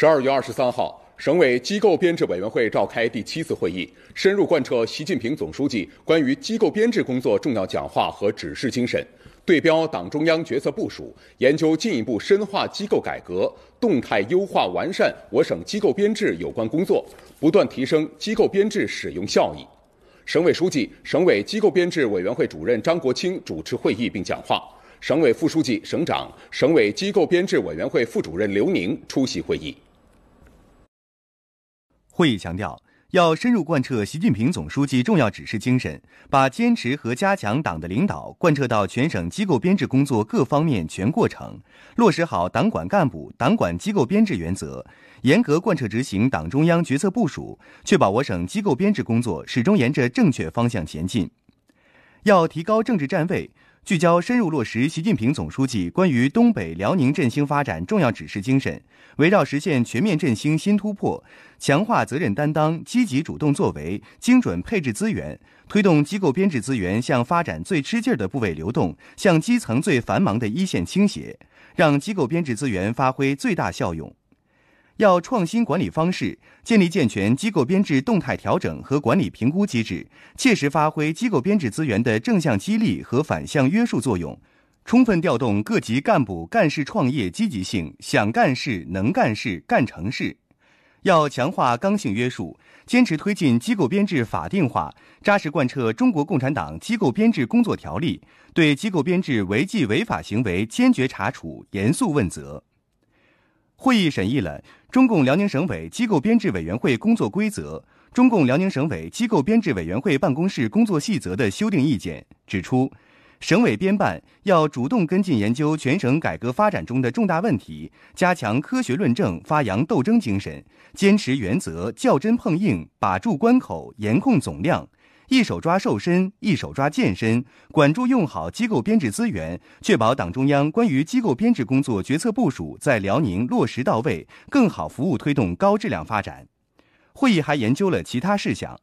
十二月二十三号，省委机构编制委员会召开第七次会议，深入贯彻习近平总书记关于机构编制工作重要讲话和指示精神，对标党中央决策部署，研究进一步深化机构改革，动态优化完善我省机构编制有关工作，不断提升机构编制使用效益。省委书记、省委机构编制委员会主任张国清主持会议并讲话，省委副书记、省长、省委机构编制委员会副主任刘宁出席会议。会议强调，要深入贯彻习近平总书记重要指示精神，把坚持和加强党的领导贯彻到全省机构编制工作各方面全过程，落实好党管干部、党管机构编制原则，严格贯彻执行党中央决策部署，确保我省机构编制工作始终沿着正确方向前进。要提高政治站位，聚焦深入落实习近平总书记关于东北辽宁振兴发展重要指示精神，围绕实现全面振兴新突破，强化责任担当，积极主动作为，精准配置资源，推动机构编制资源向发展最吃劲的部位流动，向基层最繁忙的一线倾斜，让机构编制资源发挥最大效用。要创新管理方式，建立健全机构编制动态调整和管理评估机制，切实发挥机构编制资源的正向激励和反向约束作用，充分调动各级干部干事创业积极性，想干事、能干事、干成事。要强化刚性约束，坚持推进机构编制法定化，扎实贯彻《中国共产党机构编制工作条例》，对机构编制违纪违法行为坚决查处、严肃问责。会议审议了《中共辽宁省委机构编制委员会工作规则》《中共辽宁省委机构编制委员会办公室工作细则》的修订意见，指出，省委编办要主动跟进研究全省改革发展中的重大问题，加强科学论证，发扬斗争精神，坚持原则，较真碰硬，把住关口，严控总量。一手抓瘦身，一手抓健身，管住用好机构编制资源，确保党中央关于机构编制工作决策部署在辽宁落实到位，更好服务推动高质量发展。会议还研究了其他事项。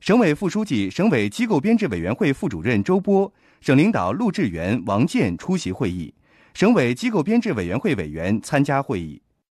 省委副书记、省委机构编制委员会副主任周波，省领导陆志源、王健出席会议，省委机构编制委员会委员参加会议。